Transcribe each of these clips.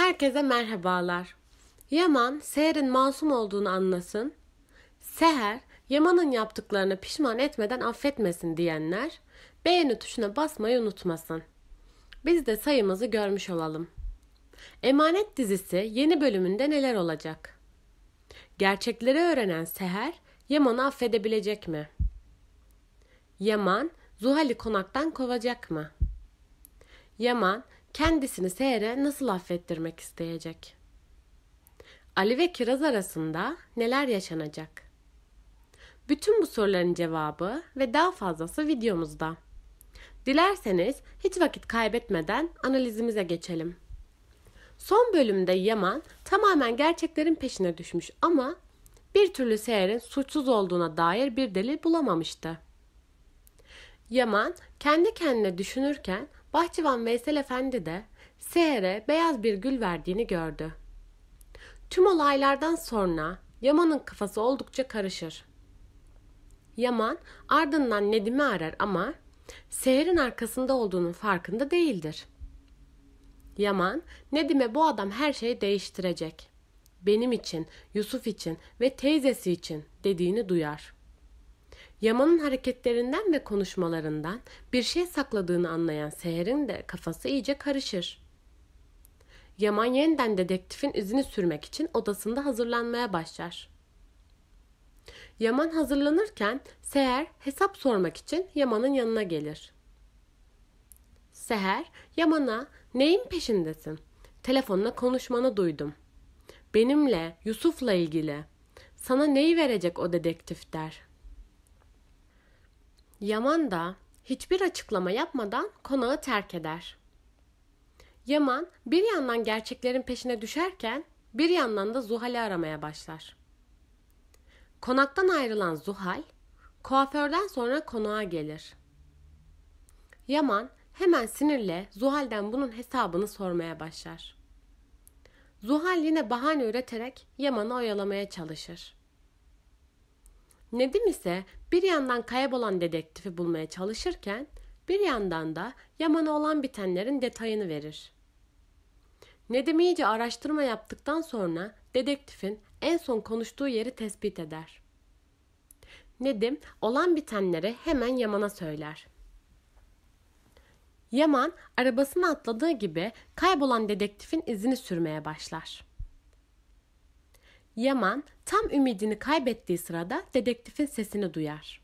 Herkese merhabalar. Yaman Seher'in masum olduğunu anlasın. Seher Yaman'ın yaptıklarını pişman etmeden affetmesin diyenler beğeni tuşuna basmayı unutmasın. Biz de sayımızı görmüş olalım. Emanet dizisi yeni bölümünde neler olacak? Gerçekleri öğrenen Seher Yaman'ı affedebilecek mi? Yaman Zuhal'i konaktan kovacak mı? Yaman kendisini Seher'e nasıl affettirmek isteyecek? Ali ve Kiraz arasında neler yaşanacak? Bütün bu soruların cevabı ve daha fazlası videomuzda. Dilerseniz hiç vakit kaybetmeden analizimize geçelim. Son bölümde Yaman tamamen gerçeklerin peşine düşmüş ama bir türlü Seher'in suçsuz olduğuna dair bir delil bulamamıştı. Yaman kendi kendine düşünürken Bahçıvan Veysel Efendi de Seher'e beyaz bir gül verdiğini gördü. Tüm olaylardan sonra Yaman'ın kafası oldukça karışır. Yaman ardından Nedim'i arar ama Seher'in arkasında olduğunun farkında değildir. Yaman, Nedim'e bu adam her şeyi değiştirecek. Benim için, Yusuf için ve teyzesi için dediğini duyar.'' Yaman'ın hareketlerinden ve konuşmalarından bir şey sakladığını anlayan Seher'in de kafası iyice karışır. Yaman yeniden dedektifin izini sürmek için odasında hazırlanmaya başlar. Yaman hazırlanırken Seher hesap sormak için Yaman'ın yanına gelir. Seher, Yaman'a neyin peşindesin? Telefonla konuşmanı duydum. Benimle, Yusuf'la ilgili. Sana neyi verecek o dedektif der. Yaman da hiçbir açıklama yapmadan konağı terk eder. Yaman bir yandan gerçeklerin peşine düşerken bir yandan da Zuhal'i aramaya başlar. Konaktan ayrılan Zuhal, kuaförden sonra konağa gelir. Yaman hemen sinirle Zuhal'den bunun hesabını sormaya başlar. Zuhal yine bahane üreterek Yaman'ı oyalamaya çalışır. Nedim ise bir yandan kaybolan dedektifi bulmaya çalışırken bir yandan da Yaman'a olan bitenlerin detayını verir. Nedim iyice araştırma yaptıktan sonra dedektifin en son konuştuğu yeri tespit eder. Nedim olan bitenleri hemen Yaman'a söyler. Yaman arabasına atladığı gibi kaybolan dedektifin izini sürmeye başlar. Yaman tam ümidini kaybettiği sırada dedektifin sesini duyar.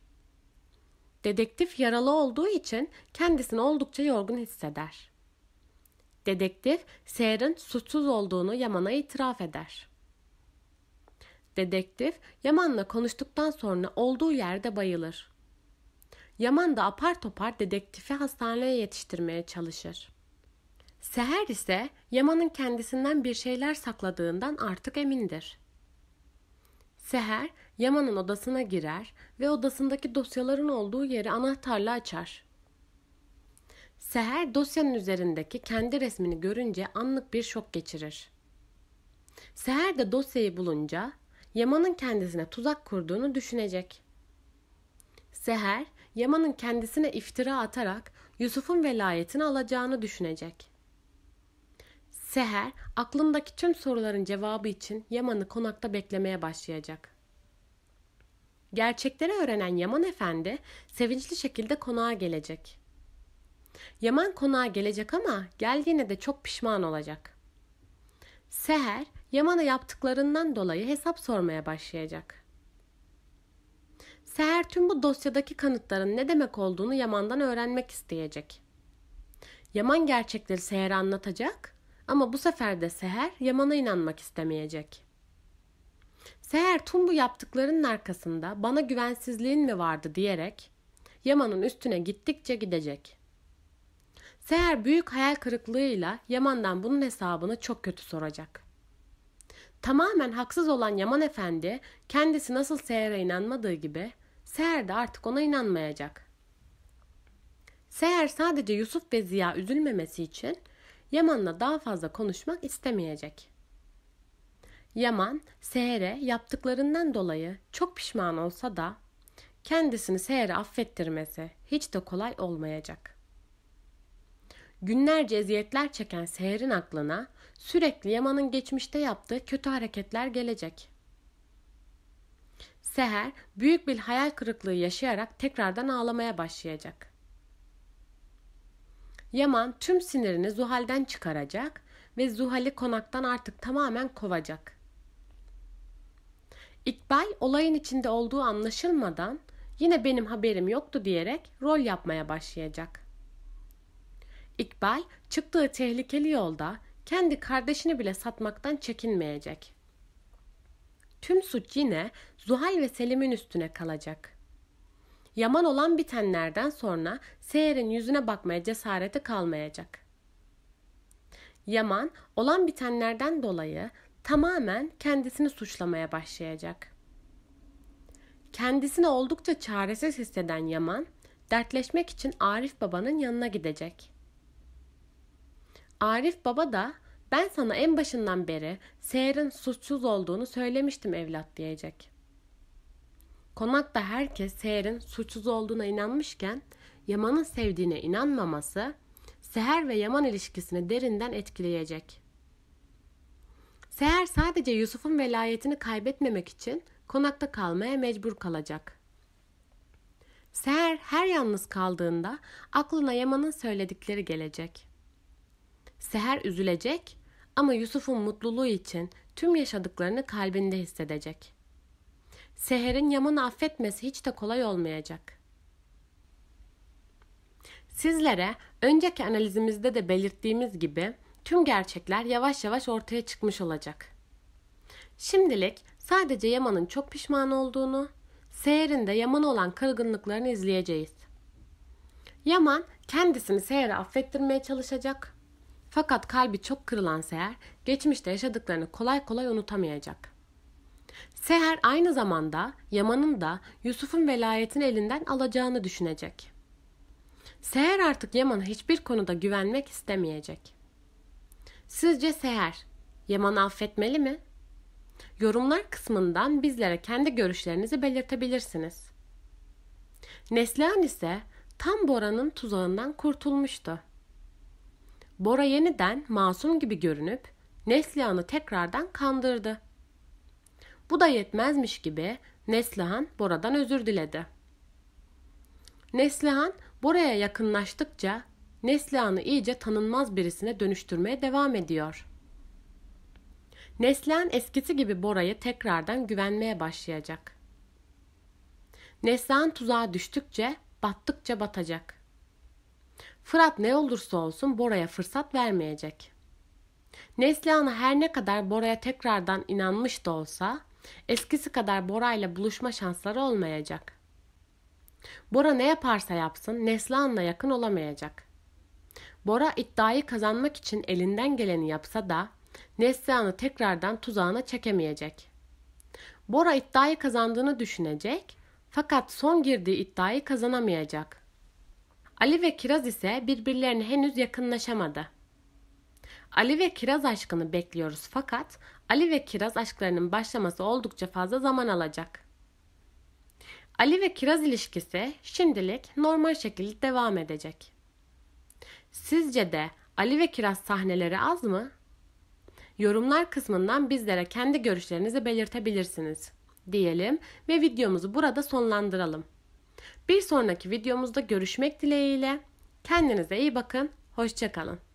Dedektif yaralı olduğu için kendisini oldukça yorgun hisseder. Dedektif Seher'in suçsuz olduğunu Yaman'a itiraf eder. Dedektif Yaman'la konuştuktan sonra olduğu yerde bayılır. Yaman da apar topar dedektifi hastaneye yetiştirmeye çalışır. Seher ise Yaman'ın kendisinden bir şeyler sakladığından artık emindir. Seher Yaman'ın odasına girer ve odasındaki dosyaların olduğu yeri anahtarla açar. Seher dosyanın üzerindeki kendi resmini görünce anlık bir şok geçirir. Seher de dosyayı bulunca Yaman'ın kendisine tuzak kurduğunu düşünecek. Seher, Yaman'ın kendisine iftira atarak Yusuf'un velayetini alacağını düşünecek. Seher, aklındaki tüm soruların cevabı için Yaman'ı konakta beklemeye başlayacak. Gerçekleri öğrenen Yaman Efendi sevinçli şekilde konağa gelecek. Yaman konağa gelecek ama geldiğine de çok pişman olacak. Seher, Yaman'a yaptıklarından dolayı hesap sormaya başlayacak. Seher tüm bu dosyadaki kanıtların ne demek olduğunu Yaman'dan öğrenmek isteyecek. Yaman gerçekleri Seher'e anlatacak ama bu sefer de Seher Yaman'a inanmak istemeyecek. Seher tüm bu yaptıklarının arkasında bana güvensizliğin mi vardı diyerek Yaman'ın üstüne gittikçe gidecek. Seher büyük hayal kırıklığıyla Yaman'dan bunun hesabını çok kötü soracak. Tamamen haksız olan Yaman Efendi kendisi nasıl Seher'e inanmadığı gibi Seher de artık ona inanmayacak. Seher sadece Yusuf ve Ziya üzülmemesi için Yaman'la daha fazla konuşmak istemeyecek. Yaman, Seher'e yaptıklarından dolayı çok pişman olsa da kendisini Seher'e affettirmesi hiç de kolay olmayacak. Günlerce eziyetler çeken Seher'in aklına sürekli Yaman'ın geçmişte yaptığı kötü hareketler gelecek. Seher büyük bir hayal kırıklığı yaşayarak tekrardan ağlamaya başlayacak. Yaman tüm sinirini Zuhal'den çıkaracak ve Zuhal'i konaktan artık tamamen kovacak. İkbal olayın içinde olduğu anlaşılmadan yine benim haberim yoktu diyerek rol yapmaya başlayacak. İkbal çıktığı tehlikeli yolda kendi kardeşini bile satmaktan çekinmeyecek. Tüm suç yine Zuhal ve Selim'in üstüne kalacak. Yaman olan bitenlerden sonra Seher'in yüzüne bakmaya cesareti kalmayacak. Yaman olan bitenlerden dolayı tamamen kendisini suçlamaya başlayacak. Kendisini oldukça çaresiz hisseden Yaman, dertleşmek için Arif Baba'nın yanına gidecek. Arif Baba da ben sana en başından beri Seher'in suçsuz olduğunu söylemiştim evlat diyecek. Konakta herkes Seher'in suçsuz olduğuna inanmışken Yaman'ın sevdiğine inanmaması Seher ve Yaman ilişkisini derinden etkileyecek. Seher sadece Yusuf'un velayetini kaybetmemek için konakta kalmaya mecbur kalacak. Seher her yalnız kaldığında aklına Yaman'ın söyledikleri gelecek. Seher üzülecek ama Yusuf'un mutluluğu için tüm yaşadıklarını kalbinde hissedecek. Seher'in Yaman'ı affetmesi hiç de kolay olmayacak. Sizlere önceki analizimizde de belirttiğimiz gibi tüm gerçekler yavaş yavaş ortaya çıkmış olacak. Şimdilik sadece Yaman'ın çok pişman olduğunu, Seher'in de Yaman olan kırgınlıklarını izleyeceğiz. Yaman kendisini Seher'e affettirmeye çalışacak. Fakat kalbi çok kırılan Seher, geçmişte yaşadıklarını kolay kolay unutamayacak.'' Seher aynı zamanda Yaman'ın da Yusuf'un velayetini elinden alacağını düşünecek. Seher artık Yaman'a hiçbir konuda güvenmek istemeyecek. Sizce Seher Yaman'ı affetmeli mi? Yorumlar kısmından bizlere kendi görüşlerinizi belirtebilirsiniz. Neslihan ise tam Bora'nın tuzağından kurtulmuştu. Bora yeniden masum gibi görünüp Neslihan'ı tekrardan kandırdı. Bu da yetmezmiş gibi Neslihan Bora'dan özür diledi. Neslihan Bora'ya yakınlaştıkça Neslihan'ı iyice tanınmaz birisine dönüştürmeye devam ediyor. Neslihan eskisi gibi Borayı tekrardan güvenmeye başlayacak. Neslihan tuzağa düştükçe, battıkça batacak. Fırat ne olursa olsun Bora'ya fırsat vermeyecek. Neslihanı her ne kadar Bora'ya tekrardan inanmış da olsa Eskisi kadar Bora ile buluşma şansları olmayacak. Bora ne yaparsa yapsın Neslihan'la yakın olamayacak. Bora iddiayı kazanmak için elinden geleni yapsa da Neslihan'ı tekrardan tuzağına çekemeyecek. Bora iddiayı kazandığını düşünecek fakat son girdiği iddiayı kazanamayacak. Ali ve Kiraz ise birbirlerine henüz yakınlaşamadı. Ali ve Kiraz aşkını bekliyoruz fakat Ali ve Kiraz aşklarının başlaması oldukça fazla zaman alacak. Ali ve Kiraz ilişkisi şimdilik normal şekilde devam edecek. Sizce de Ali ve Kiraz sahneleri az mı? Yorumlar kısmından bizlere kendi görüşlerinizi belirtebilirsiniz diyelim ve videomuzu burada sonlandıralım. Bir sonraki videomuzda görüşmek dileğiyle. Kendinize iyi bakın. Hoşçakalın.